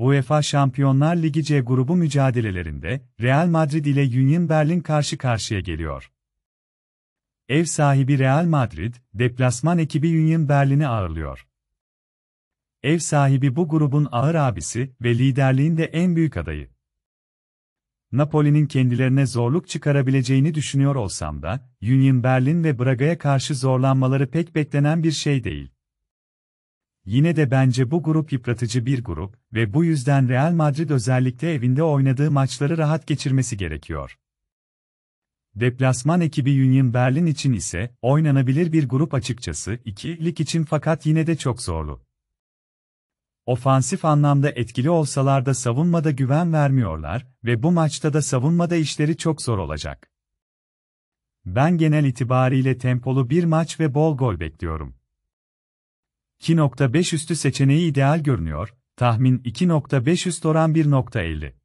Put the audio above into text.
UEFA Şampiyonlar Ligi C grubu mücadelelerinde Real Madrid ile Union Berlin karşı karşıya geliyor. Ev sahibi Real Madrid, deplasman ekibi Union Berlin'i ağırlıyor. Ev sahibi bu grubun ağır abisi ve liderliğinde en büyük adayı. Napoli'nin kendilerine zorluk çıkarabileceğini düşünüyor olsam da, Union Berlin ve Braga'ya karşı zorlanmaları pek beklenen bir şey değil. Yine de bence bu grup yıpratıcı bir grup ve bu yüzden Real Madrid özellikle evinde oynadığı maçları rahat geçirmesi gerekiyor. Deplasman ekibi Union Berlin için ise oynanabilir bir grup açıkçası iki lig için fakat yine de çok zorlu. Ofansif anlamda etkili olsalar da savunmada güven vermiyorlar ve bu maçta da savunmada işleri çok zor olacak. Ben genel itibariyle tempolu bir maç ve bol gol bekliyorum. 2.5 üstü seçeneği ideal görünüyor, tahmin 2.5 üst oran 1.50.